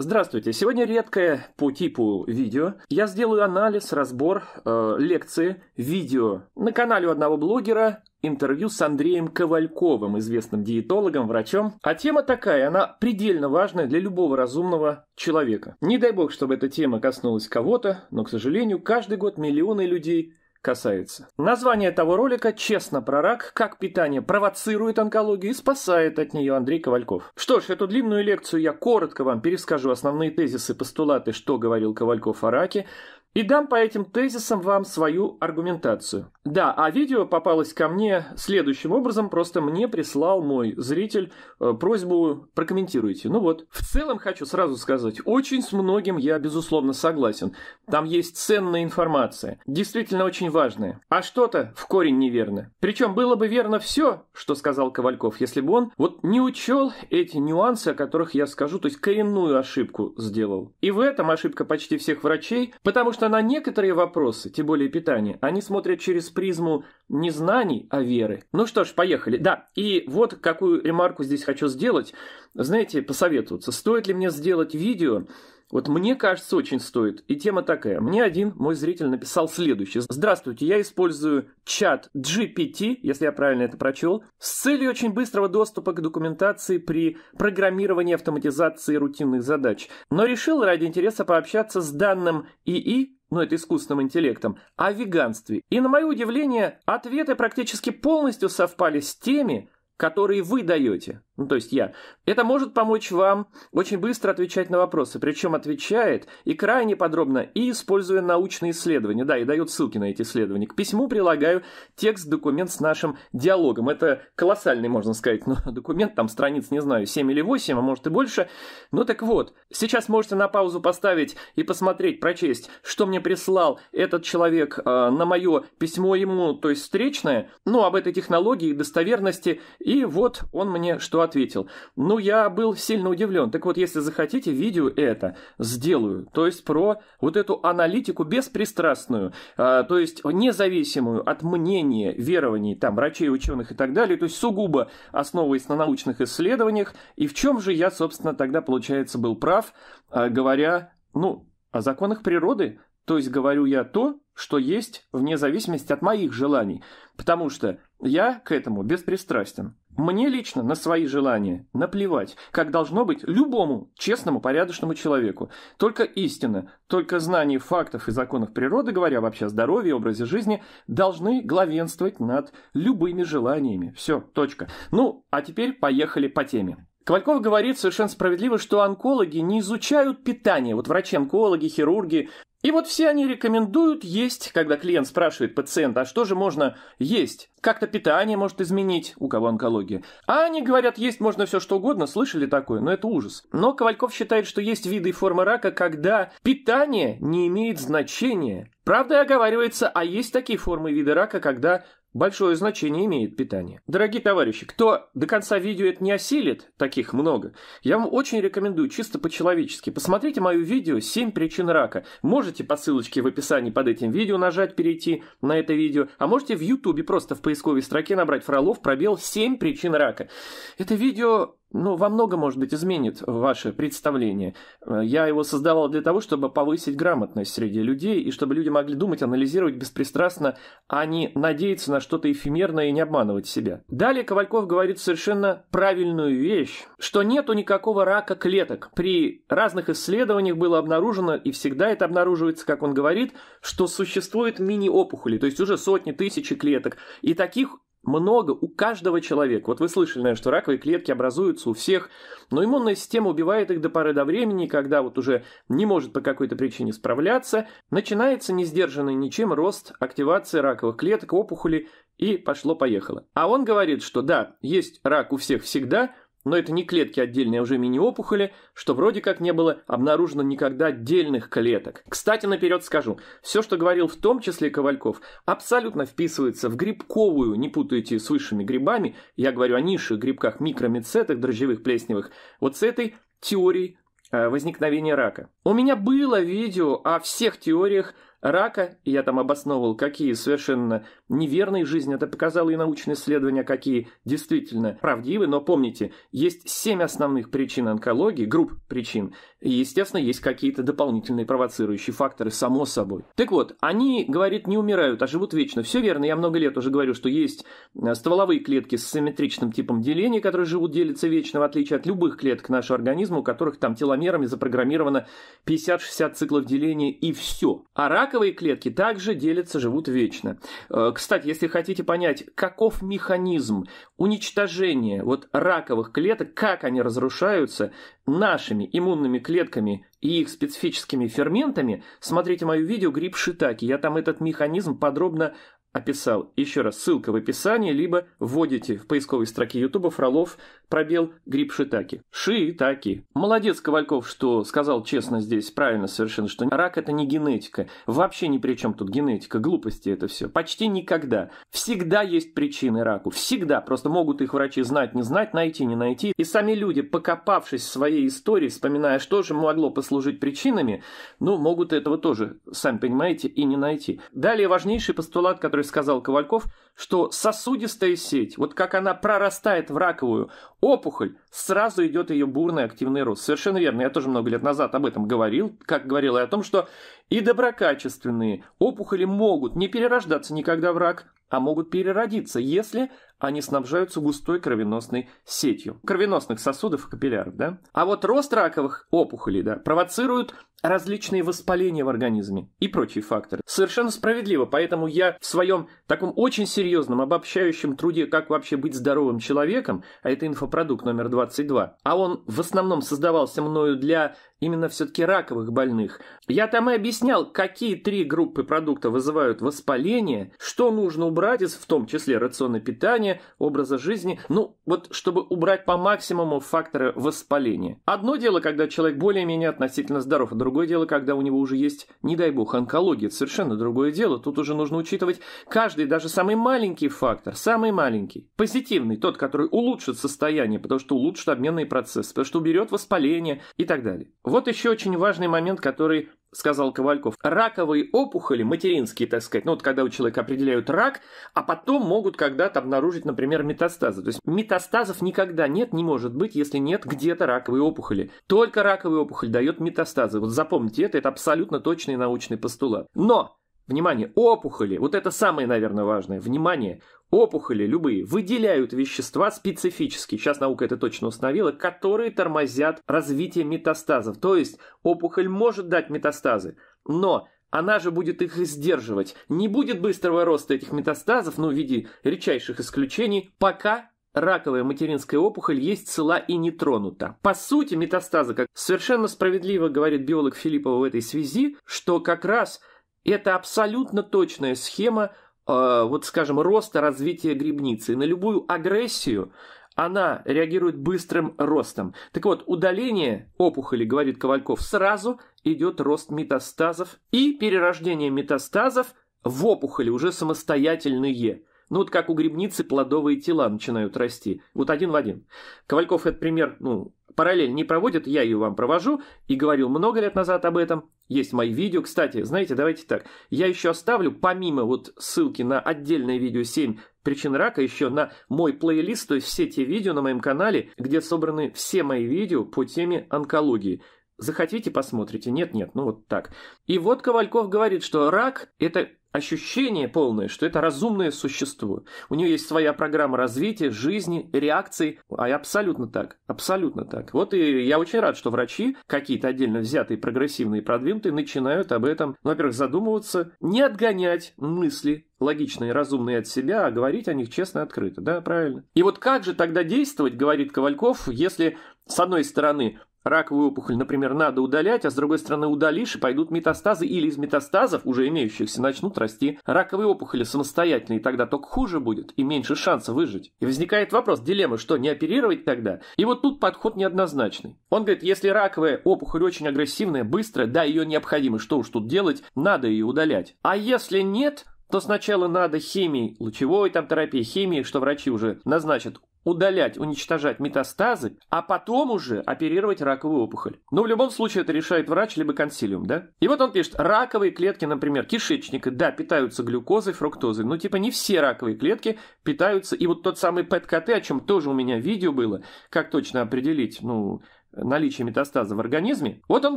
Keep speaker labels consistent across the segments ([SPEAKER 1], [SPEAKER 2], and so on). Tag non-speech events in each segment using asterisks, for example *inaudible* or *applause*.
[SPEAKER 1] Здравствуйте! Сегодня редкое по типу видео. Я сделаю анализ, разбор, э, лекции, видео на канале у одного блогера, интервью с Андреем Ковальковым, известным диетологом, врачом. А тема такая, она предельно важная для любого разумного человека. Не дай бог, чтобы эта тема коснулась кого-то, но, к сожалению, каждый год миллионы людей касается. Название того ролика «Честно про рак. Как питание провоцирует онкологию и спасает от нее Андрей Ковальков». Что ж, эту длинную лекцию я коротко вам перескажу основные тезисы, постулаты, что говорил Ковальков о раке, и дам по этим тезисам вам свою аргументацию. Да, а видео попалось ко мне следующим образом, просто мне прислал мой зритель э, просьбу прокомментируйте. Ну вот, в целом хочу сразу сказать, очень с многим я безусловно согласен. Там есть ценная информация, действительно очень важная, а что-то в корень неверно. Причем было бы верно все, что сказал Ковальков, если бы он вот не учел эти нюансы, о которых я скажу, то есть коренную ошибку сделал. И в этом ошибка почти всех врачей, потому что что на некоторые вопросы, тем более питание, они смотрят через призму не знаний, а веры. Ну что ж, поехали. Да, и вот какую ремарку здесь хочу сделать. Знаете, посоветоваться, стоит ли мне сделать видео вот мне кажется, очень стоит. И тема такая. Мне один мой зритель написал следующее. Здравствуйте, я использую чат GPT, если я правильно это прочел, с целью очень быстрого доступа к документации при программировании автоматизации рутинных задач. Но решил ради интереса пообщаться с данным ИИ ну это искусственным интеллектом, о веганстве. И на мое удивление, ответы практически полностью совпали с теми, которые вы даете ну, то есть я. Это может помочь вам очень быстро отвечать на вопросы, причем отвечает и крайне подробно, и используя научные исследования, да, и дает ссылки на эти исследования. К письму прилагаю текст, документ с нашим диалогом. Это колоссальный, можно сказать, ну, *laughs* документ, там страниц, не знаю, 7 или 8, а может и больше. Ну так вот, сейчас можете на паузу поставить и посмотреть, прочесть, что мне прислал этот человек э, на мое письмо ему, то есть встречное, ну, об этой технологии, достоверности, и вот он мне что ответил. Ну, я был сильно удивлен. Так вот, если захотите, видео это сделаю. То есть про вот эту аналитику беспристрастную, а, то есть независимую от мнения, верований, там, врачей, ученых и так далее, то есть сугубо основываясь на научных исследованиях. И в чем же я, собственно, тогда, получается, был прав, а, говоря, ну, о законах природы, то есть говорю я то, что есть вне зависимости от моих желаний, потому что я к этому беспристрастен. Мне лично на свои желания наплевать, как должно быть любому честному, порядочному человеку. Только истина, только знание фактов и законов природы, говоря вообще о здоровье и образе жизни, должны главенствовать над любыми желаниями. Все, точка. Ну, а теперь поехали по теме. Ковальков говорит совершенно справедливо, что онкологи не изучают питание. Вот врачи-онкологи, хирурги, и вот все они рекомендуют есть, когда клиент спрашивает пациента, а что же можно есть? Как-то питание может изменить, у кого онкология. А они говорят, есть можно все что угодно, слышали такое, но ну, это ужас. Но Ковальков считает, что есть виды и формы рака, когда питание не имеет значения. Правда, оговаривается, а есть такие формы и виды рака, когда Большое значение имеет питание. Дорогие товарищи, кто до конца видео это не осилит, таких много, я вам очень рекомендую, чисто по-человечески, посмотрите мое видео «7 причин рака». Можете по ссылочке в описании под этим видео нажать, перейти на это видео, а можете в ютубе просто в поисковой строке набрать «Фролов пробел 7 причин рака». Это видео ну, во многом, может быть, изменит ваше представление. Э, я его создавал для того, чтобы повысить грамотность среди людей и чтобы люди могли думать, анализировать беспристрастно, а не надеяться на что-то эфемерное и не обманывать себя. Далее Ковальков говорит совершенно правильную вещь, что нету никакого рака клеток. При разных исследованиях было обнаружено, и всегда это обнаруживается, как он говорит, что существует мини-опухоли, то есть уже сотни, тысячи клеток, и таких много у каждого человека. Вот вы слышали, наверное, что раковые клетки образуются у всех, но иммунная система убивает их до поры до времени, когда вот уже не может по какой-то причине справляться, начинается несдержанный ничем рост активации раковых клеток, опухоли и пошло-поехало. А он говорит, что да, есть рак у всех всегда – но это не клетки отдельные, а уже мини-опухоли, что вроде как не было обнаружено никогда отдельных клеток. Кстати, наперед скажу, все, что говорил в том числе Ковальков, абсолютно вписывается в грибковую, не путайте с высшими грибами, я говорю о низших грибках микромицетах, дрожжевых, плесневых, вот с этой теорией э, возникновения рака. У меня было видео о всех теориях рака, и я там обосновывал, какие совершенно неверные жизни, это показало и научные исследования, какие действительно правдивы, но помните, есть семь основных причин онкологии, групп причин, и, естественно, есть какие-то дополнительные провоцирующие факторы, само собой. Так вот, они, говорит, не умирают, а живут вечно. Все верно, я много лет уже говорю, что есть э, стволовые клетки с симметричным типом деления, которые живут, делятся вечно, в отличие от любых клеток нашего организма, у которых там теломерами запрограммировано 50-60 циклов деления и все. А раковые клетки также делятся, живут вечно. Э, кстати, если хотите понять, каков механизм уничтожения вот раковых клеток, как они разрушаются нашими иммунными клетками и их специфическими ферментами, смотрите мое видео «Гриб Шитаки». Я там этот механизм подробно описал. Еще раз, ссылка в описании, либо вводите в поисковой строке Ютуба Фролов пробел гриб шитаки. Шиитаки. Молодец, Ковальков, что сказал честно здесь, правильно совершенно, что рак это не генетика. Вообще ни при чем тут генетика, глупости это все. Почти никогда. Всегда есть причины раку. Всегда. Просто могут их врачи знать, не знать, найти, не найти. И сами люди, покопавшись в своей истории, вспоминая, что же могло послужить причинами, ну, могут этого тоже, сами понимаете, и не найти. Далее важнейший постулат, который который сказал Ковальков, что сосудистая сеть, вот как она прорастает в раковую опухоль, сразу идет ее бурный активный рост. Совершенно верно. Я тоже много лет назад об этом говорил, как говорил и о том, что и доброкачественные. Опухоли могут не перерождаться никогда в рак, а могут переродиться, если они снабжаются густой кровеносной сетью. Кровеносных сосудов и капилляров, да? А вот рост раковых опухолей, да, провоцируют различные воспаления в организме и прочие факторы. Совершенно справедливо, поэтому я в своем таком очень серьезном, обобщающем труде «Как вообще быть здоровым человеком», а это инфопродукт номер 22, а он в основном создавался мною для именно все-таки раковых больных. Я там и объяснял, какие три группы продуктов вызывают воспаление, что нужно убрать из, в том числе, рациона питания, образа жизни, ну, вот чтобы убрать по максимуму факторы воспаления. Одно дело, когда человек более-менее относительно здоров, а другое дело, когда у него уже есть, не дай бог, онкология, это совершенно другое дело, тут уже нужно учитывать каждый, даже самый маленький фактор, самый маленький, позитивный, тот, который улучшит состояние, потому что улучшит обменные процессы, потому что уберет воспаление и так далее. Вот еще очень важный момент, который сказал Ковальков. Раковые опухоли, материнские, так сказать, ну вот когда у человека определяют рак, а потом могут когда-то обнаружить, например, метастазы. То есть метастазов никогда нет, не может быть, если нет где-то раковые опухоли. Только раковая опухоль дает метастазы. Вот запомните это, это абсолютно точный научный постулат. Но Внимание, опухоли, вот это самое, наверное, важное. Внимание, Опухоли любые выделяют вещества специфические, сейчас наука это точно установила, которые тормозят развитие метастазов. То есть опухоль может дать метастазы, но она же будет их сдерживать. Не будет быстрого роста этих метастазов, ну, в виде редчайших исключений, пока раковая материнская опухоль есть цела и не тронута. По сути, метастазы, как совершенно справедливо говорит биолог Филиппова в этой связи, что как раз это абсолютно точная схема Э, вот скажем, роста развития грибницы. На любую агрессию она реагирует быстрым ростом. Так вот, удаление опухоли, говорит Ковальков, сразу идет рост метастазов и перерождение метастазов в опухоли уже самостоятельные. Ну вот как у грибницы плодовые тела начинают расти. Вот один в один. Ковальков этот пример, ну, параллель не проводит, я ее вам провожу, и говорил много лет назад об этом. Есть мои видео. Кстати, знаете, давайте так. Я еще оставлю, помимо вот ссылки на отдельное видео 7 причин рака, еще на мой плейлист, то есть все те видео на моем канале, где собраны все мои видео по теме онкологии. Захотите, посмотрите. Нет, нет, ну вот так. И вот Ковальков говорит, что рак – это ощущение полное, что это разумное существо. У нее есть своя программа развития, жизни, реакций. А абсолютно так, абсолютно так. Вот и я очень рад, что врачи, какие-то отдельно взятые, прогрессивные, продвинутые, начинают об этом, ну, во-первых, задумываться, не отгонять мысли логичные, разумные от себя, а говорить о них честно и открыто. Да, правильно. И вот как же тогда действовать, говорит Ковальков, если, с одной стороны, раковую опухоль, например, надо удалять, а с другой стороны удалишь, и пойдут метастазы, или из метастазов, уже имеющихся, начнут расти раковые опухоли самостоятельно, и тогда только хуже будет, и меньше шансов выжить. И возникает вопрос, дилемма, что, не оперировать тогда? И вот тут подход неоднозначный. Он говорит, если раковая опухоль очень агрессивная, быстрая, да, ее необходимо, что уж тут делать, надо ее удалять. А если нет, то сначала надо химии, лучевой там терапии, химии, что врачи уже назначат, удалять, уничтожать метастазы, а потом уже оперировать раковую опухоль. Но в любом случае это решает врач либо консилиум, да? И вот он пишет, раковые клетки, например, кишечника, да, питаются глюкозой, фруктозой, но типа не все раковые клетки питаются. И вот тот самый ПЭТ-КТ, о чем тоже у меня видео было, как точно определить, ну, наличие метастаза в организме. Вот он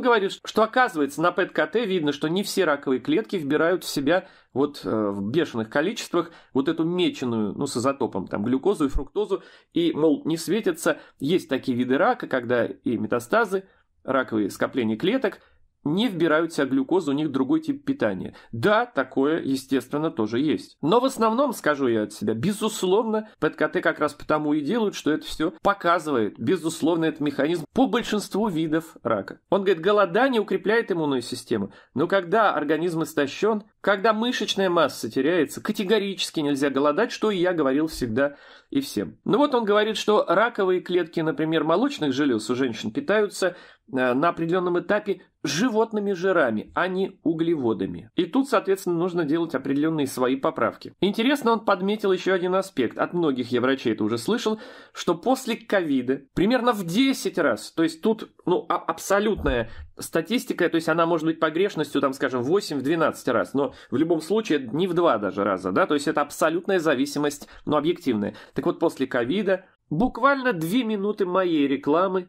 [SPEAKER 1] говорит, что оказывается на ПЭТ-КТ видно, что не все раковые клетки вбирают в себя вот э, в бешеных количествах вот эту меченую, ну, с изотопом, там, глюкозу и фруктозу, и, мол, не светятся. Есть такие виды рака, когда и метастазы, раковые скопления клеток – не вбирают в себя глюкозу, у них другой тип питания. Да, такое, естественно, тоже есть. Но в основном, скажу я от себя, безусловно, ПТКТ как раз потому и делают, что это все показывает. Безусловно, этот механизм по большинству видов рака. Он говорит, голодание укрепляет иммунную систему. Но когда организм истощен, когда мышечная масса теряется, категорически нельзя голодать, что и я говорил всегда и всем. Ну вот он говорит, что раковые клетки, например, молочных желез у женщин питаются Э, на определенном этапе животными жирами, а не углеводами. И тут, соответственно, нужно делать определенные свои поправки. Интересно, он подметил еще один аспект. От многих я врачей это уже слышал, что после ковида примерно в 10 раз, то есть тут ну, а, абсолютная статистика, то есть она может быть погрешностью, там, скажем, 8-12 раз, но в любом случае не в 2 даже раза, да, то есть это абсолютная зависимость, но объективная. Так вот, после ковида буквально 2 минуты моей рекламы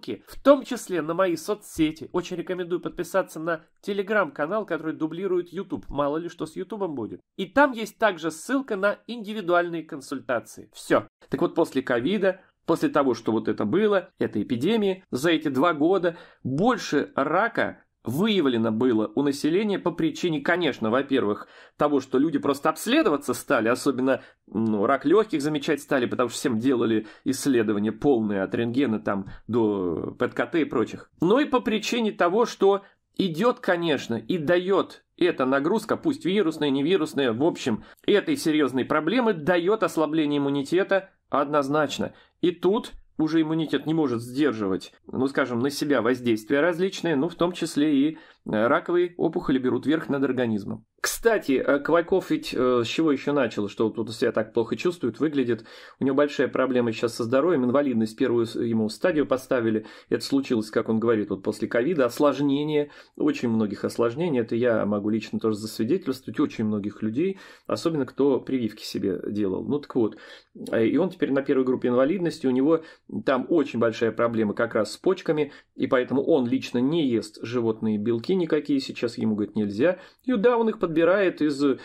[SPEAKER 1] ссылки, в том числе на мои соцсети. Очень рекомендую подписаться на телеграм-канал, который дублирует YouTube. Мало ли что с YouTube будет. И там есть также ссылка на индивидуальные консультации. Все. Так вот, после ковида После того, что вот это было, эта эпидемия, за эти два года больше рака выявлено было у населения по причине, конечно, во-первых, того, что люди просто обследоваться стали, особенно ну, рак легких замечать стали, потому что всем делали исследования полные от рентгена там до ПТКТ и прочих. Но ну и по причине того, что идет, конечно, и дает эта нагрузка, пусть вирусная, не вирусная, в общем, этой серьезной проблемы дает ослабление иммунитета однозначно. И тут уже иммунитет не может сдерживать, ну, скажем, на себя воздействия различные, ну, в том числе и э, раковые опухоли берут верх над организмом. Кстати, э, Квальков ведь э, с чего еще начал, что тут себя так плохо чувствует, выглядит. У него большая проблема сейчас со здоровьем, инвалидность первую ему стадию поставили. Это случилось, как он говорит, вот после ковида. Осложнение, очень многих осложнений, это я могу лично тоже засвидетельствовать, очень многих людей, особенно кто прививки себе делал. Ну так вот, э, и он теперь на первой группе инвалидности, у него там очень большая проблема как раз с почками, и поэтому он лично не ест животные белки никакие, сейчас ему, говорит, нельзя. И да, он их под подбирает из, э,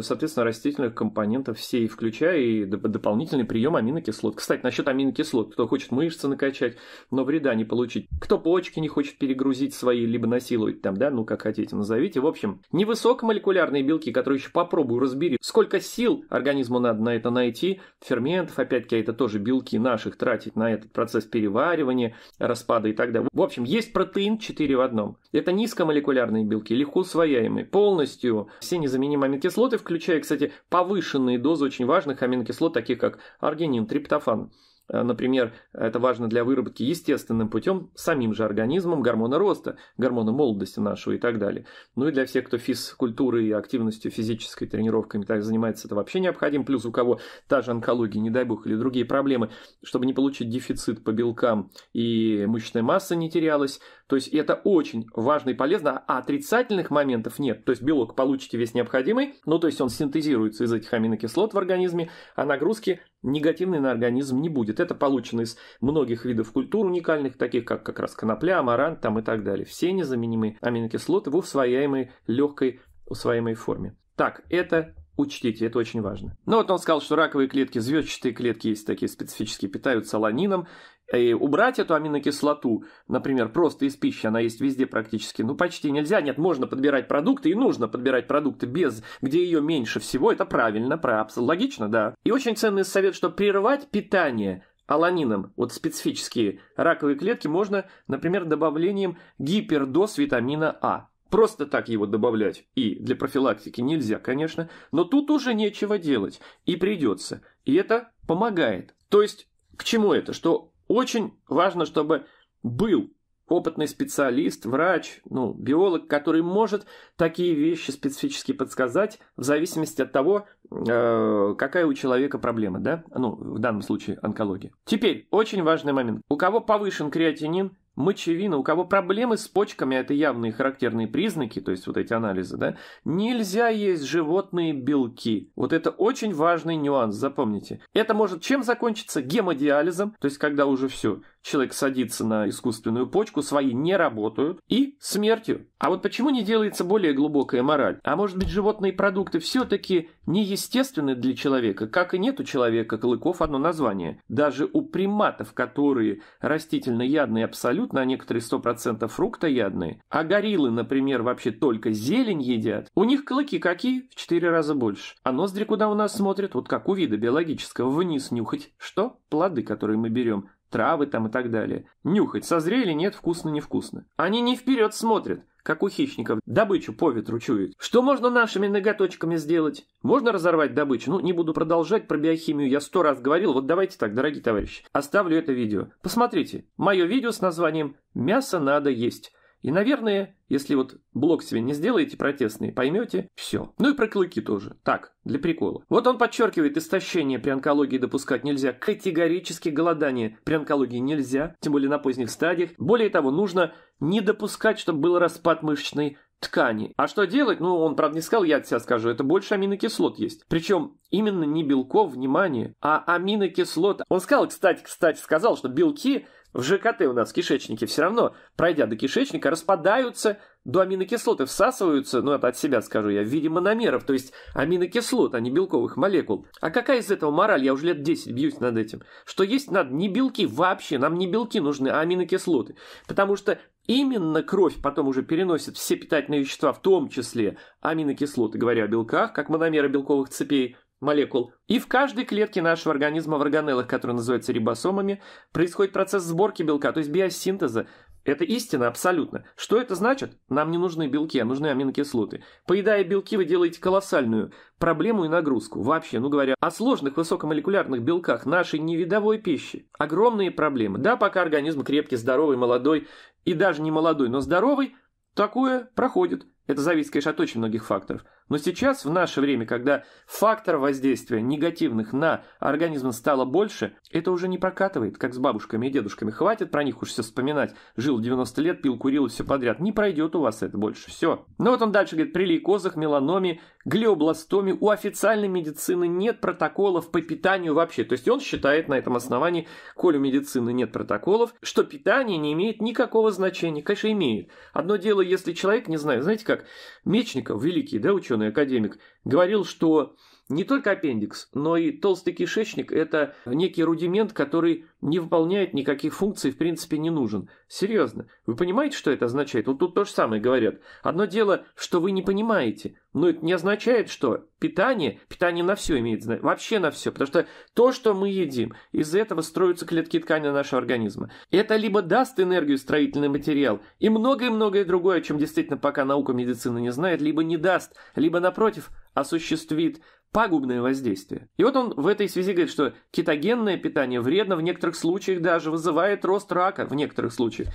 [SPEAKER 1] соответственно, растительных компонентов все, и включая и дополнительный прием аминокислот. Кстати, насчет аминокислот, кто хочет мышцы накачать, но вреда не получить, кто почки не хочет перегрузить свои, либо насиловать там, да, ну как хотите назовите. В общем, невысокомолекулярные белки, которые еще попробую разбери, сколько сил организму надо на это найти, ферментов, опять-таки, а это тоже белки наших тратить на этот процесс переваривания, распада и так далее. В общем, есть протеин 4 в одном. Это низкомолекулярные белки, легко усвояемые, полностью все незаменимые аминокислоты, включая, кстати, повышенные дозы очень важных аминокислот, таких как аргинин, триптофан. Э, например, это важно для выработки естественным путем самим же организмом гормона роста, гормона молодости нашего и так далее. Ну и для всех, кто физкультурой и активностью физической, тренировками так занимается, это вообще необходимо. Плюс у кого та же онкология, не дай бог, или другие проблемы, чтобы не получить дефицит по белкам и мышечная масса не терялась, то есть это очень важно и полезно, а отрицательных моментов нет. То есть белок получите весь необходимый, ну то есть он синтезируется из этих аминокислот в организме, а нагрузки негативной на организм не будет. Это получено из многих видов культур уникальных, таких как как раз конопля, амарант там и так далее. Все незаменимые аминокислоты в усвояемой легкой усвоимой форме. Так, это Учтите, это очень важно. Ну вот он сказал, что раковые клетки, звездчатые клетки есть такие специфические, питаются ланином и э, убрать эту аминокислоту, например, просто из пищи, она есть везде практически, ну почти нельзя, нет, можно подбирать продукты и нужно подбирать продукты без, где ее меньше всего, это правильно, прав, логично, да. И очень ценный совет, что прерывать питание аланином, вот специфические раковые клетки, можно, например, добавлением гипердоз витамина А. Просто так его добавлять и для профилактики нельзя, конечно, но тут уже нечего делать и придется. И это помогает. То есть к чему это? Что очень важно, чтобы был опытный специалист, врач, ну, биолог, который может такие вещи специфически подсказать в зависимости от того, э, какая у человека проблема, да? Ну, в данном случае онкология. Теперь, очень важный момент. У кого повышен креатинин, мочевина, у кого проблемы с почками, а это явные характерные признаки, то есть вот эти анализы, да, нельзя есть животные белки. Вот это очень важный нюанс, запомните. Это может чем закончиться? Гемодиализом, то есть когда уже все, человек садится на искусственную почку, свои не работают, и смертью. А вот почему не делается более глубокая мораль? А может быть, животные продукты все-таки неестественны для человека, как и нет у человека клыков одно название. Даже у приматов, которые растительноядные абсолютно, а некоторые 100% фруктоядные, а гориллы, например, вообще только зелень едят, у них клыки какие? В 4 раза больше. А ноздри куда у нас смотрят? Вот как у вида биологического, вниз нюхать. Что? Плоды, которые мы берем травы там и так далее. Нюхать, созрели, нет, вкусно, невкусно. Они не вперед смотрят, как у хищников, добычу по ветру чуют. Что можно нашими ноготочками сделать? Можно разорвать добычу? Ну, не буду продолжать, про биохимию я сто раз говорил, вот давайте так, дорогие товарищи, оставлю это видео. Посмотрите, мое видео с названием «Мясо надо есть». И, наверное, если вот блок себе не сделаете протестный, поймете все. Ну и про клыки тоже. Так, для прикола. Вот он подчеркивает, истощение при онкологии допускать нельзя, категорически голодание при онкологии нельзя, тем более на поздних стадиях. Более того, нужно не допускать, чтобы был распад мышечной ткани. А что делать? Ну, он, правда, не сказал, я от себя скажу, это больше аминокислот есть. Причем именно не белков, внимание, а аминокислот. Он сказал, кстати, кстати, сказал, что белки в ЖКТ у нас кишечники все равно, пройдя до кишечника, распадаются до аминокислоты, всасываются, ну это от себя скажу я, в виде мономеров, то есть аминокислот, а не белковых молекул. А какая из этого мораль? Я уже лет 10 бьюсь над этим. Что есть надо не белки вообще, нам не белки нужны, а аминокислоты. Потому что Именно кровь потом уже переносит все питательные вещества, в том числе аминокислоты, говоря о белках, как мономеры белковых цепей, молекул. И в каждой клетке нашего организма в органеллах, которые называются рибосомами, происходит процесс сборки белка, то есть биосинтеза. Это истина абсолютно. Что это значит? Нам не нужны белки, а нужны аминокислоты. Поедая белки, вы делаете колоссальную проблему и нагрузку. Вообще, ну говоря о сложных высокомолекулярных белках нашей невидовой пищи, огромные проблемы. Да, пока организм крепкий, здоровый, молодой, и даже не молодой, но здоровый, такое проходит. Это зависит, конечно, от очень многих факторов. Но сейчас, в наше время, когда фактор воздействия негативных на организм стало больше, это уже не прокатывает, как с бабушками и дедушками. Хватит про них уж все вспоминать. Жил 90 лет, пил, курил и все подряд. Не пройдет у вас это больше. Все. Но ну, вот он дальше говорит, при лейкозах, меланоме, глиобластоме у официальной медицины нет протоколов по питанию вообще. То есть он считает на этом основании, коль у медицины нет протоколов, что питание не имеет никакого значения. Конечно, имеет. Одно дело, если человек, не знаю, знаете как, Мечников, великий, да, ученый, ученый-академик, говорил, что не только аппендикс, но и толстый кишечник – это некий рудимент, который не выполняет никаких функций, в принципе, не нужен. Серьезно. Вы понимаете, что это означает? Вот тут то же самое говорят. Одно дело, что вы не понимаете, но это не означает, что питание, питание на все имеет значение, вообще на все, потому что то, что мы едим, из-за этого строятся клетки ткани нашего организма. Это либо даст энергию строительный материал и многое-многое другое, чем действительно пока наука медицины не знает, либо не даст, либо напротив, осуществит пагубное воздействие. И вот он в этой связи говорит, что кетогенное питание вредно в некоторых случаях даже, вызывает рост рака в некоторых случаях.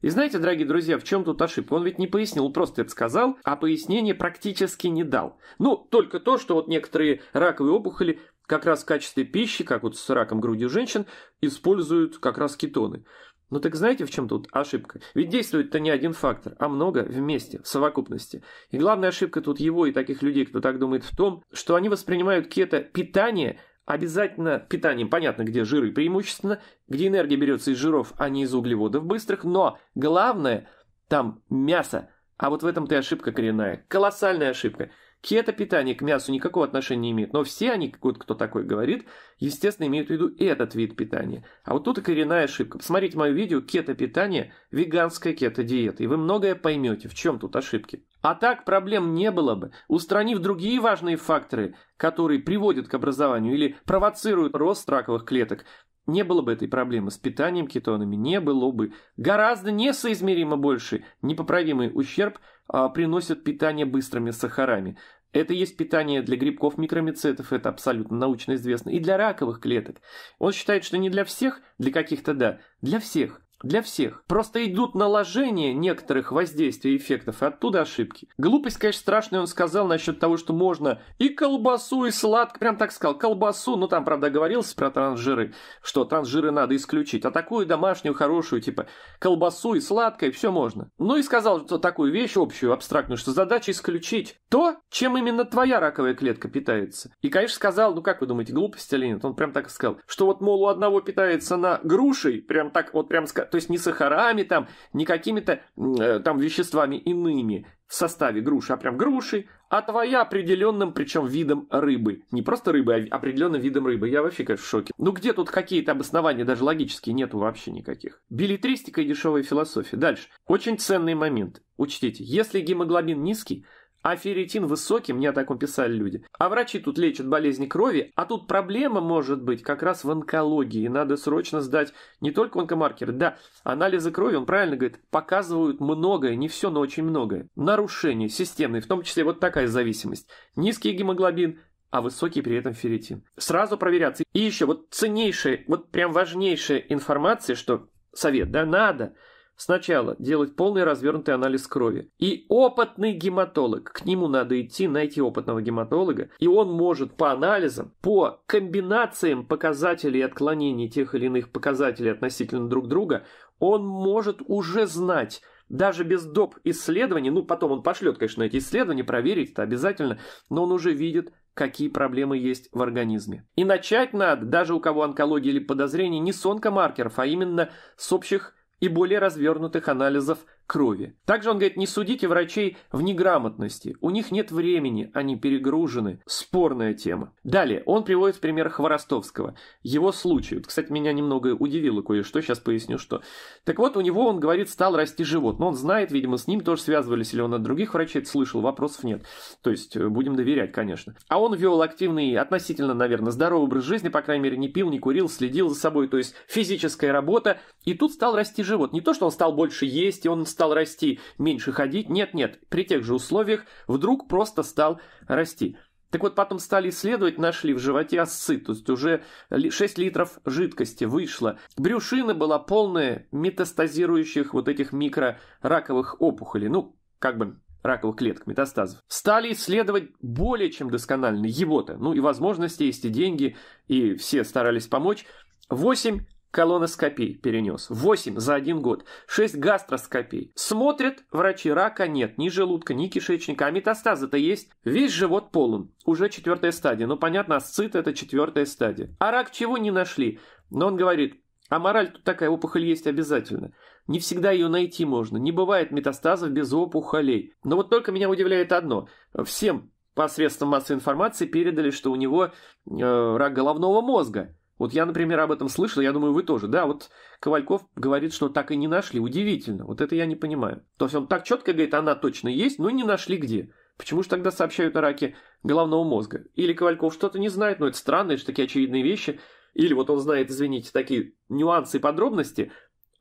[SPEAKER 1] И знаете, дорогие друзья, в чем тут ошибка? Он ведь не пояснил, просто это сказал, а пояснение практически не дал. Ну, только то, что вот некоторые раковые опухоли как раз в качестве пищи, как вот с раком груди у женщин, используют как раз кетоны. Ну так знаете, в чем тут ошибка? Ведь действует-то не один фактор, а много вместе, в совокупности. И главная ошибка тут его и таких людей, кто так думает, в том, что они воспринимают кето питание обязательно питанием, понятно, где жиры преимущественно, где энергия берется из жиров, а не из углеводов быстрых, но главное, там мясо. А вот в этом-то и ошибка коренная, колоссальная ошибка – кето-питание к мясу никакого отношения не имеет, но все они, вот кто такой говорит, естественно, имеют в виду этот вид питания. А вот тут и коренная ошибка. Посмотрите мое видео «Кето-питание. Веганская кето-диета», и вы многое поймете, в чем тут ошибки. А так проблем не было бы, устранив другие важные факторы, которые приводят к образованию или провоцируют рост раковых клеток, не было бы этой проблемы с питанием кетонами, не было бы. Гораздо несоизмеримо больше непоправимый ущерб а, приносит питание быстрыми сахарами. Это есть питание для грибков микромицетов, это абсолютно научно известно, и для раковых клеток. Он считает, что не для всех, для каких-то да, для всех. Для всех. Просто идут наложения некоторых воздействий и эффектов, и оттуда ошибки. Глупость, конечно, страшная, он сказал насчет того, что можно и колбасу, и сладко, прям так сказал, колбасу, ну там, правда, говорился про трансжиры, что трансжиры надо исключить, а такую домашнюю хорошую, типа колбасу и сладкое, все можно. Ну и сказал что такую вещь общую, абстрактную, что задача исключить то, чем именно твоя раковая клетка питается. И, конечно, сказал, ну как вы думаете, глупость или нет? Он прям так сказал, что вот, мол, у одного питается на грушей, прям так, вот прям сказал, то есть не сахарами там, не какими-то э, там веществами иными в составе груши, а прям груши, а твоя определенным причем видом рыбы. Не просто рыбы, а определенным видом рыбы. Я вообще, конечно, в шоке. Ну где тут какие-то обоснования, даже логические, нету вообще никаких. Билетристика и дешевая философия. Дальше. Очень ценный момент. Учтите, если гемоглобин низкий, а ферритин высокий, мне так таком писали люди. А врачи тут лечат болезни крови, а тут проблема может быть как раз в онкологии. Надо срочно сдать не только онкомаркеры, да, анализы крови, он правильно говорит, показывают многое, не все, но очень многое. Нарушения системные, в том числе вот такая зависимость. Низкий гемоглобин, а высокий при этом ферритин. Сразу проверяться. И еще вот ценнейшая, вот прям важнейшая информация, что совет, да, надо – Сначала делать полный развернутый анализ крови. И опытный гематолог. К нему надо идти, найти опытного гематолога. И он может по анализам, по комбинациям показателей отклонений тех или иных показателей относительно друг друга, он может уже знать, даже без доп. исследований, ну потом он пошлет, конечно, эти исследования, проверить это обязательно, но он уже видит, какие проблемы есть в организме. И начать надо, даже у кого онкология или подозрения не с онкомаркеров, а именно с общих и более развернутых анализов крови. Также он говорит, не судите врачей в неграмотности. У них нет времени, они перегружены. Спорная тема. Далее, он приводит пример Хворостовского. Его случай. кстати, меня немного удивило кое-что, сейчас поясню, что. Так вот, у него, он говорит, стал расти живот. Но он знает, видимо, с ним тоже связывались, или он от других врачей это слышал, вопросов нет. То есть, э, будем доверять, конечно. А он вел активный, относительно, наверное, здоровый образ жизни, по крайней мере, не пил, не курил, следил за собой, то есть физическая работа. И тут стал расти живот. Не то, что он стал больше есть, и он стал расти, меньше ходить. Нет-нет, при тех же условиях вдруг просто стал расти. Так вот, потом стали исследовать, нашли в животе осцы, то есть уже 6 литров жидкости вышло. Брюшина была полная метастазирующих вот этих микрораковых опухолей, ну, как бы раковых клеток, метастазов. Стали исследовать более чем досконально его-то, ну и возможности есть, и деньги, и все старались помочь. 8 колоноскопий перенес. 8 за один год. 6 гастроскопий. Смотрят врачи, рака нет, ни желудка, ни кишечника, а метастазы-то есть. Весь живот полон. Уже четвертая стадия. Ну, понятно, асцит это четвертая стадия. А рак чего не нашли? Но он говорит, а мораль тут такая, опухоль есть обязательно. Не всегда ее найти можно. Не бывает метастазов без опухолей. Но вот только меня удивляет одно. Всем посредством массовой информации передали, что у него э, рак головного мозга. Вот я, например, об этом слышал, я думаю, вы тоже. Да, вот Ковальков говорит, что так и не нашли. Удивительно. Вот это я не понимаю. То есть он так четко говорит, она точно есть, но не нашли где. Почему же тогда сообщают о раке головного мозга? Или Ковальков что-то не знает, но это странно, это же такие очевидные вещи. Или вот он знает, извините, такие нюансы и подробности,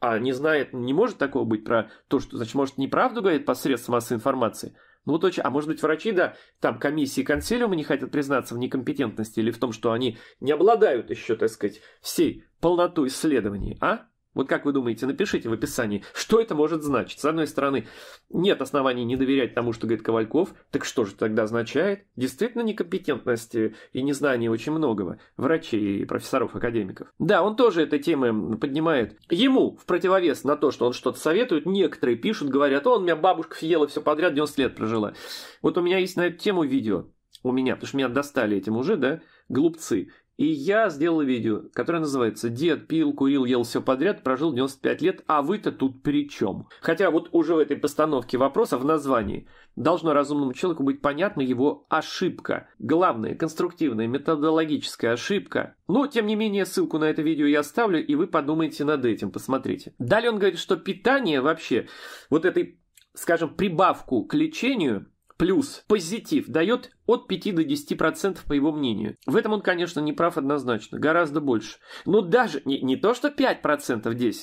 [SPEAKER 1] а не знает, не может такого быть про то, что, значит, может, неправду говорит посредством массовой информации – ну точно. А может быть, врачи, да, там комиссии консилиумы не хотят признаться в некомпетентности или в том, что они не обладают еще, так сказать, всей полнотой исследований, а? Вот как вы думаете, напишите в описании, что это может значить? С одной стороны, нет оснований не доверять тому, что говорит Ковальков, так что же тогда означает? Действительно некомпетентность и незнание очень многого врачей и профессоров, академиков. Да, он тоже этой темы поднимает. Ему в противовес на то, что он что-то советует, некоторые пишут, говорят, он, у меня бабушка съела все подряд, 90 лет прожила. Вот у меня есть на эту тему видео, у меня, потому что меня достали этим уже, да, глупцы. И я сделал видео, которое называется «Дед пил, курил, ел все подряд, прожил 95 лет, а вы-то тут при чем?» Хотя вот уже в этой постановке вопроса в названии должно разумному человеку быть понятна его ошибка. Главная, конструктивная, методологическая ошибка. Но, тем не менее, ссылку на это видео я оставлю, и вы подумайте над этим, посмотрите. Далее он говорит, что питание вообще, вот этой, скажем, прибавку к лечению – плюс позитив дает от 5 до 10% по его мнению. В этом он, конечно, не прав однозначно, гораздо больше. Но даже не, не то, что 5%, 10%,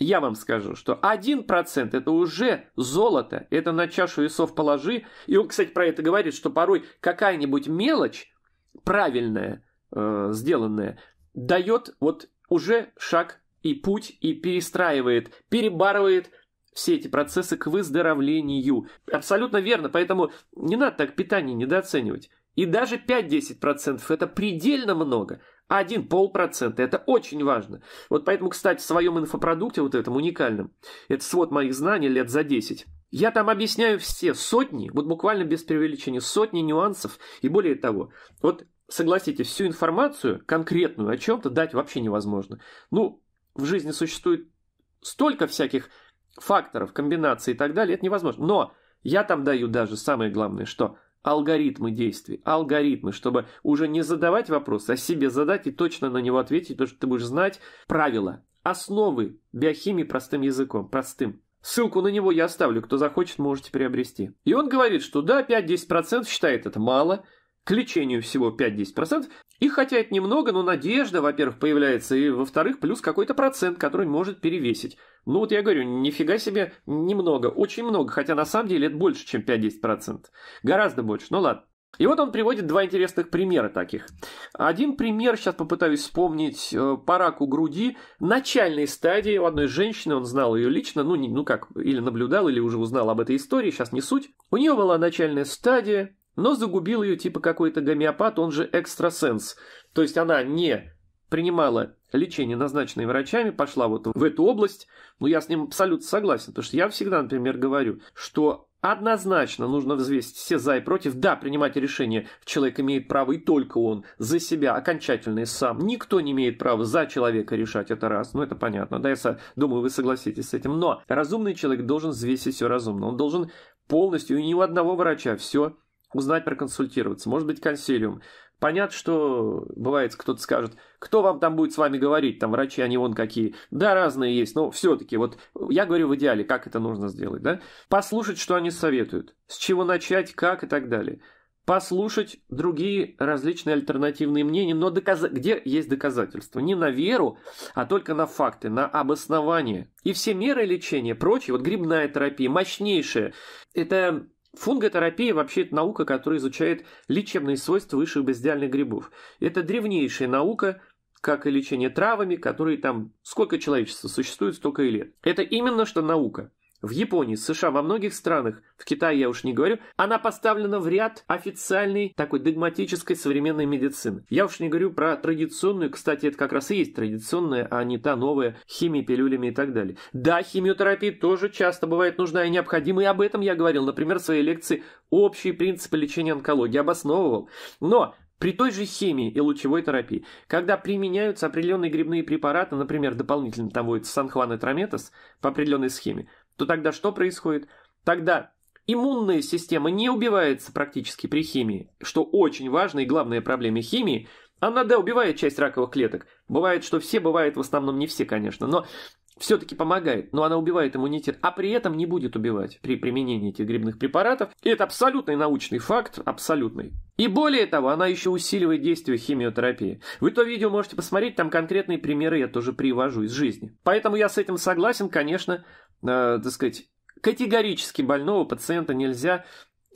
[SPEAKER 1] я вам скажу, что 1% это уже золото, это на чашу весов положи. И он, кстати, про это говорит, что порой какая-нибудь мелочь правильная, э, сделанная, дает вот уже шаг и путь, и перестраивает, перебарывает все эти процессы к выздоровлению. Абсолютно верно, поэтому не надо так питание недооценивать. И даже 5-10% это предельно много. А один полпроцента. Это очень важно. Вот поэтому, кстати, в своем инфопродукте, вот этом уникальном, это свод моих знаний лет за 10, я там объясняю все сотни, вот буквально без преувеличения, сотни нюансов и более того. Вот согласитесь, всю информацию конкретную о чем-то дать вообще невозможно. Ну, в жизни существует столько всяких факторов, комбинаций и так далее, это невозможно. Но я там даю даже самое главное, что алгоритмы действий, алгоритмы, чтобы уже не задавать вопрос, а себе задать и точно на него ответить, то что ты будешь знать правила, основы биохимии простым языком, простым. Ссылку на него я оставлю, кто захочет, можете приобрести. И он говорит, что да, 5-10% считает это мало, к лечению всего 5-10%, и хотя это немного, но надежда, во-первых, появляется, и, во-вторых, плюс какой-то процент, который может перевесить. Ну вот я говорю, нифига себе, немного, очень много, хотя на самом деле это больше, чем 5-10%. Гораздо больше, ну ладно. И вот он приводит два интересных примера таких. Один пример, сейчас попытаюсь вспомнить, э, по раку груди. Начальной стадии у одной женщины, он знал ее лично, ну, не, ну как, или наблюдал, или уже узнал об этой истории, сейчас не суть. У нее была начальная стадия, но загубил ее типа какой-то гомеопат, он же экстрасенс. То есть она не принимала лечение, назначенное врачами, пошла вот в эту область. Ну, я с ним абсолютно согласен, потому что я всегда, например, говорю, что Однозначно нужно взвесить все за и против. Да, принимать решение человек имеет право и только он за себя, окончательный сам. Никто не имеет права за человека решать это раз. Ну, это понятно, да, я думаю, вы согласитесь с этим. Но разумный человек должен взвесить все разумно. Он должен полностью, и ни у одного врача все узнать, проконсультироваться. Может быть, консилиум. Понятно, что бывает, кто-то скажет, кто вам там будет с вами говорить, там врачи, они вон какие. Да, разные есть, но все-таки, вот я говорю в идеале, как это нужно сделать, да? Послушать, что они советуют, с чего начать, как и так далее. Послушать другие различные альтернативные мнения, но доказ... где есть доказательства? Не на веру, а только на факты, на обоснование. И все меры лечения, прочие, вот грибная терапия, мощнейшая, это Фунготерапия вообще это наука, которая изучает лечебные свойства высших бездельных грибов. Это древнейшая наука, как и лечение травами, которые там сколько человечества существует, столько и лет. Это именно что наука. В Японии, США, во многих странах, в Китае я уж не говорю, она поставлена в ряд официальной такой догматической современной медицины. Я уж не говорю про традиционную, кстати, это как раз и есть традиционная, а не та новая, химия, пилюлями и так далее. Да, химиотерапия тоже часто бывает нужна и необходима, и об этом я говорил, например, в своей лекции «Общие принципы лечения онкологии» обосновывал. Но при той же химии и лучевой терапии, когда применяются определенные грибные препараты, например, дополнительно там будет санхуан по определенной схеме, то тогда что происходит? Тогда иммунная система не убивается практически при химии, что очень важно и главная проблема химии. Она, да, убивает часть раковых клеток. Бывает, что все, бывает в основном не все, конечно, но все-таки помогает, но она убивает иммунитет, а при этом не будет убивать при применении этих грибных препаратов. И это абсолютный научный факт, абсолютный. И более того, она еще усиливает действие химиотерапии. Вы то видео можете посмотреть, там конкретные примеры я тоже привожу из жизни. Поэтому я с этим согласен, конечно, э, так сказать, категорически больного пациента нельзя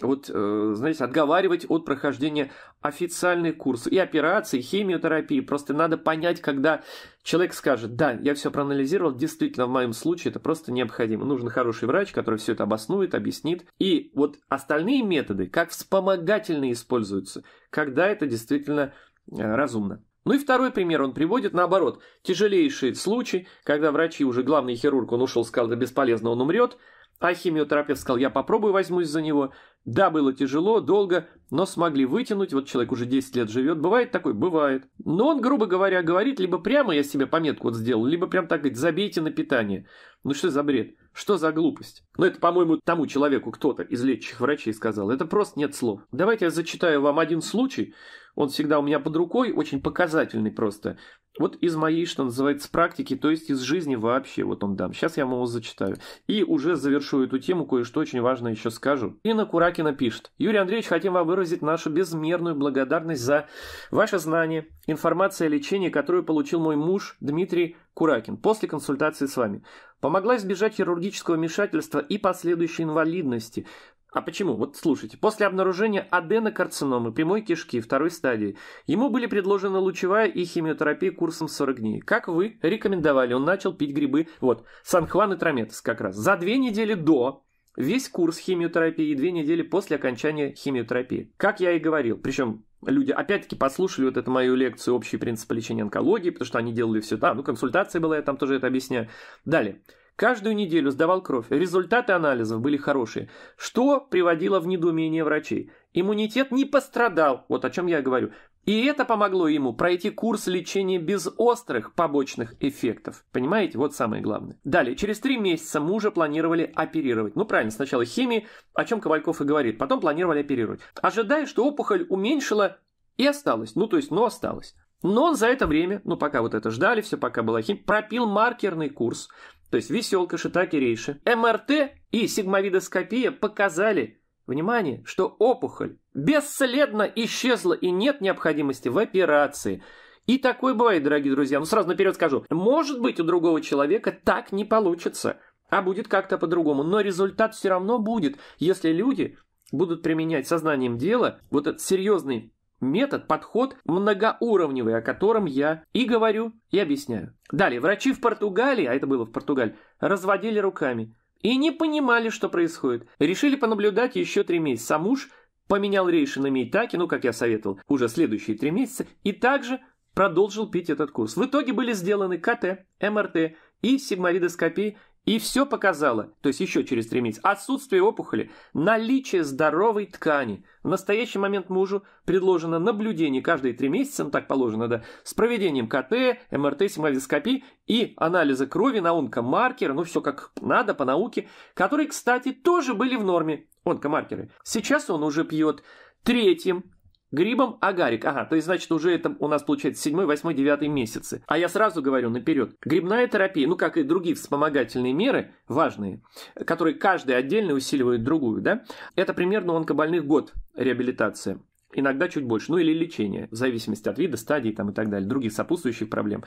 [SPEAKER 1] вот, э, знаете, отговаривать от прохождения официальных курсов и операций, и химиотерапии. Просто надо понять, когда человек скажет, да, я все проанализировал, действительно, в моем случае это просто необходимо. Нужен хороший врач, который все это обоснует, объяснит. И вот остальные методы, как вспомогательные, используются, когда это действительно э, разумно. Ну и второй пример он приводит, наоборот, тяжелейший случай, когда врачи, уже главный хирург, он ушел, сказал, да бесполезно, он умрет, а химиотерапевт сказал, я попробую возьмусь за него, да, было тяжело, долго, но смогли вытянуть, вот человек уже 10 лет живет, бывает такой, бывает. Но он, грубо говоря, говорит, либо прямо я себе пометку вот сделал, либо прям так говорит, забейте на питание. Ну что за бред? Что за глупость? Ну это, по-моему, тому человеку кто-то из лечащих врачей сказал. Это просто нет слов. Давайте я зачитаю вам один случай. Он всегда у меня под рукой, очень показательный просто. Вот из моей, что называется, практики, то есть из жизни вообще, вот он дам. Сейчас я вам его зачитаю. И уже завершу эту тему, кое-что очень важное еще скажу. Инна Куракин Бабкина пишет. Юрий Андреевич, хотим вам выразить нашу безмерную благодарность за ваше знание, информация о лечении, которую получил мой муж Дмитрий Куракин после консультации с вами. Помогла избежать хирургического вмешательства и последующей инвалидности. А почему? Вот слушайте. После обнаружения аденокарциномы прямой кишки второй стадии ему были предложены лучевая и химиотерапия курсом 40 дней. Как вы рекомендовали, он начал пить грибы, вот, санхван и трометос как раз. За две недели до весь курс химиотерапии две недели после окончания химиотерапии. Как я и говорил, причем люди опять-таки послушали вот эту мою лекцию «Общие принципы лечения онкологии», потому что они делали все там, ну, консультация была, я там тоже это объясняю. Далее. Каждую неделю сдавал кровь. Результаты анализов были хорошие, что приводило в недоумение врачей. Иммунитет не пострадал, вот о чем я говорю. И это помогло ему пройти курс лечения без острых побочных эффектов. Понимаете, вот самое главное. Далее, через три месяца мужа планировали оперировать. Ну правильно, сначала химии, о чем Ковальков и говорит, потом планировали оперировать. Ожидая, что опухоль уменьшила и осталась. Ну то есть, но осталась. Но он за это время, ну пока вот это ждали, все пока была химия, пропил маркерный курс. То есть веселка, шитаки, рейши. МРТ и сигмовидоскопия показали, Внимание, что опухоль бесследно исчезла и нет необходимости в операции. И такое бывает, дорогие друзья. Ну, сразу наперед скажу. Может быть, у другого человека так не получится, а будет как-то по-другому. Но результат все равно будет, если люди будут применять сознанием дела вот этот серьезный метод, подход многоуровневый, о котором я и говорю, и объясняю. Далее, врачи в Португалии, а это было в Португалии, разводили руками. И не понимали, что происходит. Решили понаблюдать еще три месяца. А муж поменял рейши на Мейтаки, ну, как я советовал, уже следующие три месяца, и также продолжил пить этот курс. В итоге были сделаны КТ, МРТ и сигмаридоскопии и все показало, то есть еще через три месяца, отсутствие опухоли, наличие здоровой ткани. В настоящий момент мужу предложено наблюдение каждые три месяца, ну так положено, да, с проведением КТ, МРТ, симовископии и анализа крови на онкомаркер, ну все как надо по науке, которые, кстати, тоже были в норме, онкомаркеры. Сейчас он уже пьет третьим Грибом агарик. Ага, то есть, значит, уже это у нас получается 7, 8, 9 месяцы. А я сразу говорю наперед. Грибная терапия, ну, как и другие вспомогательные меры, важные, которые каждая отдельно усиливает другую, да, это примерно онкобольных год реабилитация иногда чуть больше, ну или лечение, в зависимости от вида, стадии там, и так далее, других сопутствующих проблем.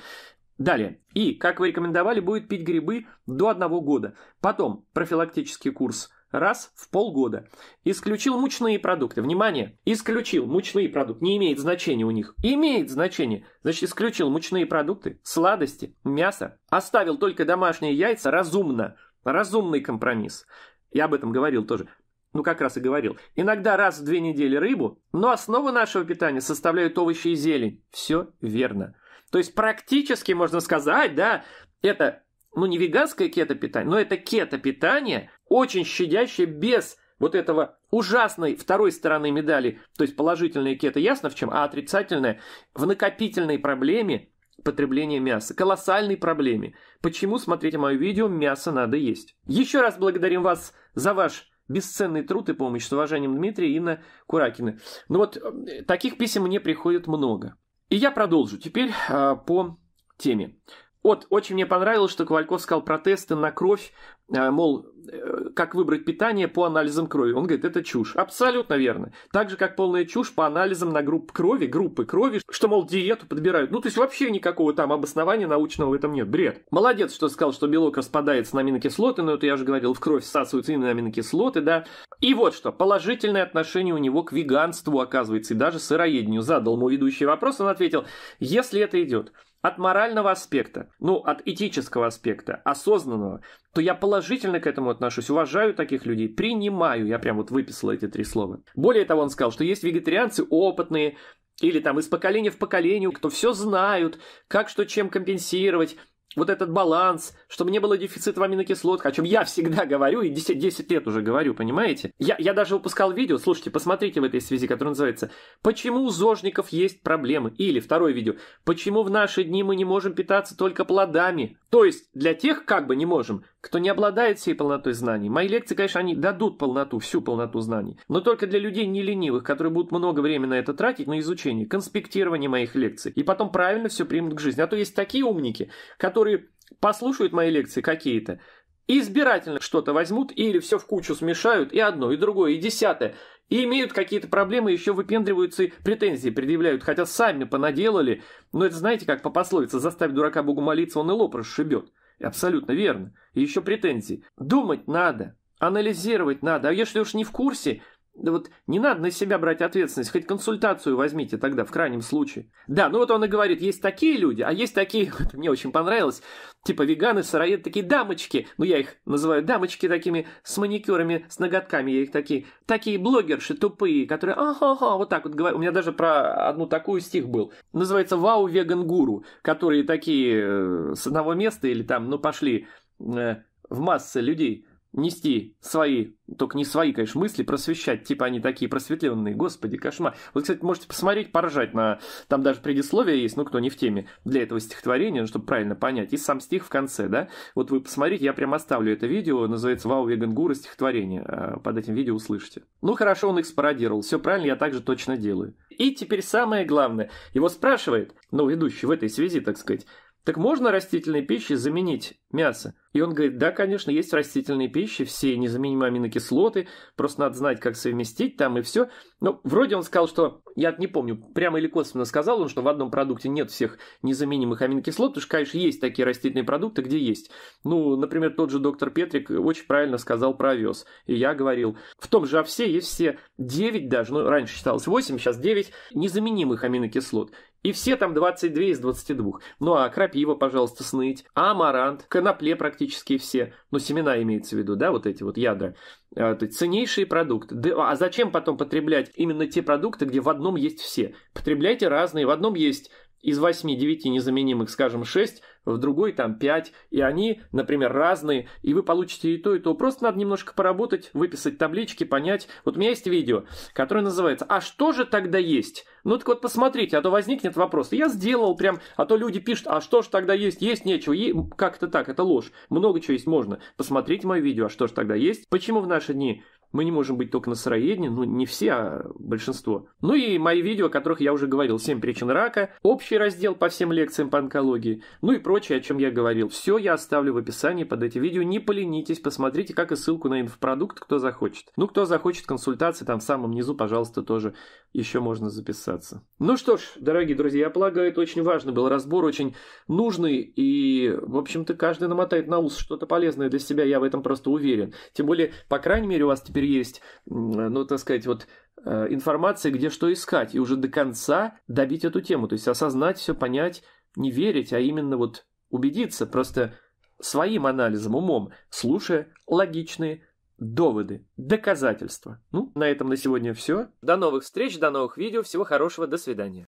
[SPEAKER 1] Далее. И, как вы рекомендовали, будет пить грибы до одного года. Потом профилактический курс – раз в полгода. Исключил мучные продукты. Внимание, исключил мучные продукты. Не имеет значения у них. Имеет значение. Значит, исключил мучные продукты, сладости, мясо. Оставил только домашние яйца разумно. Разумный компромисс. Я об этом говорил тоже. Ну, как раз и говорил. Иногда раз в две недели рыбу, но основу нашего питания составляют овощи и зелень. Все верно. То есть практически можно сказать, да, это ну не веганское кето-питание, но это кето-питание очень щадящая, без вот этого ужасной второй стороны медали, то есть положительная кета, ясно в чем, а отрицательная, в накопительной проблеме потребления мяса, колоссальной проблеме. Почему, смотрите мое видео, мясо надо есть. Еще раз благодарим вас за ваш бесценный труд и помощь. С уважением, Дмитрий и Инна Куракина. Ну вот, э, таких писем мне приходит много. И я продолжу теперь э, по теме. Вот, очень мне понравилось, что Ковальков сказал про тесты на кровь, э, мол, э, как выбрать питание по анализам крови. Он говорит, это чушь. Абсолютно верно. Так же, как полная чушь по анализам на групп крови, группы крови, что, мол, диету подбирают. Ну, то есть вообще никакого там обоснования научного в этом нет. Бред. Молодец, что сказал, что белок распадается на аминокислоты, но это я же говорил, в кровь всасываются именно аминокислоты, да. И вот что, положительное отношение у него к веганству, оказывается, и даже сыроедению. Задал ему ведущий вопрос, он ответил, если это идет от морального аспекта, ну, от этического аспекта, осознанного, то я положительно к этому отношусь, уважаю таких людей, принимаю, я прям вот выписал эти три слова. Более того, он сказал, что есть вегетарианцы опытные, или там из поколения в поколение, кто все знают, как что чем компенсировать, вот этот баланс, чтобы не было дефицита аминокислот, о чем я всегда говорю и 10, 10 лет уже говорю, понимаете? Я, я даже выпускал видео, слушайте, посмотрите в этой связи, которое называется «Почему у зожников есть проблемы?» или второе видео «Почему в наши дни мы не можем питаться только плодами?» То есть для тех как бы не можем, кто не обладает всей полнотой знаний. Мои лекции, конечно, они дадут полноту, всю полноту знаний, но только для людей не ленивых, которые будут много времени на это тратить, на изучение, конспектирование моих лекций, и потом правильно все примут к жизни. А то есть такие умники, которые послушают мои лекции какие-то, и избирательно что-то возьмут или все в кучу смешают, и одно, и другое, и десятое, и имеют какие-то проблемы, еще выпендриваются и претензии предъявляют, хотя сами понаделали, но это знаете, как по пословице «заставь дурака Богу молиться, он и лоб расшибет». Абсолютно верно. И еще претензии. Думать надо, анализировать надо. А если уж не в курсе, да вот не надо на себя брать ответственность, хоть консультацию возьмите тогда, в крайнем случае. Да, ну вот он и говорит, есть такие люди, а есть такие, это *laughs* мне очень понравилось, типа веганы, сыроеды, такие дамочки, ну я их называю дамочки такими, с маникюрами, с ноготками, я их такие, такие блогерши тупые, которые, ага-ага, вот так вот говорят. У меня даже про одну такую стих был, называется «Вау, веган-гуру», которые такие э, с одного места или там, ну пошли э, в массы людей – нести свои, только не свои, конечно, мысли, просвещать, типа они такие просветленные, господи, кошмар. Вот, кстати, можете посмотреть, поражать на... Там даже предисловие есть, ну, кто не в теме для этого стихотворения, ну, чтобы правильно понять, и сам стих в конце, да? Вот вы посмотрите, я прям оставлю это видео, называется «Вау, веган гуру» стихотворение, а, под этим видео услышите. Ну, хорошо, он их спародировал, все правильно, я также точно делаю. И теперь самое главное, его спрашивает, ну, ведущий в этой связи, так сказать, так можно растительной пищей заменить мясо? И он говорит, да, конечно, есть растительные пищи, все незаменимые аминокислоты, просто надо знать, как совместить там и все. Но вроде он сказал, что, я не помню, прямо или косвенно сказал он, что в одном продукте нет всех незаменимых аминокислот, потому что, конечно, есть такие растительные продукты, где есть. Ну, например, тот же доктор Петрик очень правильно сказал про овес. И я говорил, в том же овсе есть все 9 даже, ну, раньше считалось 8, сейчас 9 незаменимых аминокислот. И все там 22 из 22. Ну а крапива, пожалуйста, сныть. А амарант, конопле практически все. Ну, семена имеется в виду, да, вот эти вот ядра. Это а, ценнейший продукт. а зачем потом потреблять именно те продукты, где в одном есть все? Потребляйте разные. В одном есть из 8-9 незаменимых, скажем, 6, в другой там 5, и они, например, разные, и вы получите и то, и то. Просто надо немножко поработать, выписать таблички, понять. Вот у меня есть видео, которое называется «А что же тогда есть?» Ну так вот посмотрите, а то возникнет вопрос. Я сделал прям, а то люди пишут «А что же тогда есть?» Есть нечего, и как-то так, это ложь. Много чего есть можно. Посмотрите мое видео «А что же тогда есть?» Почему в наши дни мы не можем быть только на сыроедни, ну не все, а большинство. Ну и мои видео, о которых я уже говорил, 7 причин рака, общий раздел по всем лекциям по онкологии, ну и прочее, о чем я говорил. Все я оставлю в описании под эти видео, не поленитесь, посмотрите, как и ссылку на инфопродукт, кто захочет. Ну, кто захочет консультации, там в самом низу, пожалуйста, тоже еще можно записаться. Ну что ж, дорогие друзья, я полагаю, это очень важный был разбор, очень нужный и, в общем-то, каждый намотает на ус что-то полезное для себя, я в этом просто уверен. Тем более, по крайней мере, у вас теперь теперь есть, ну, так сказать, вот э, информация, где что искать, и уже до конца добить эту тему, то есть осознать все, понять, не верить, а именно вот убедиться просто своим анализом, умом, слушая логичные доводы, доказательства. Ну, на этом на сегодня все. До новых встреч, до новых видео, всего хорошего, до свидания.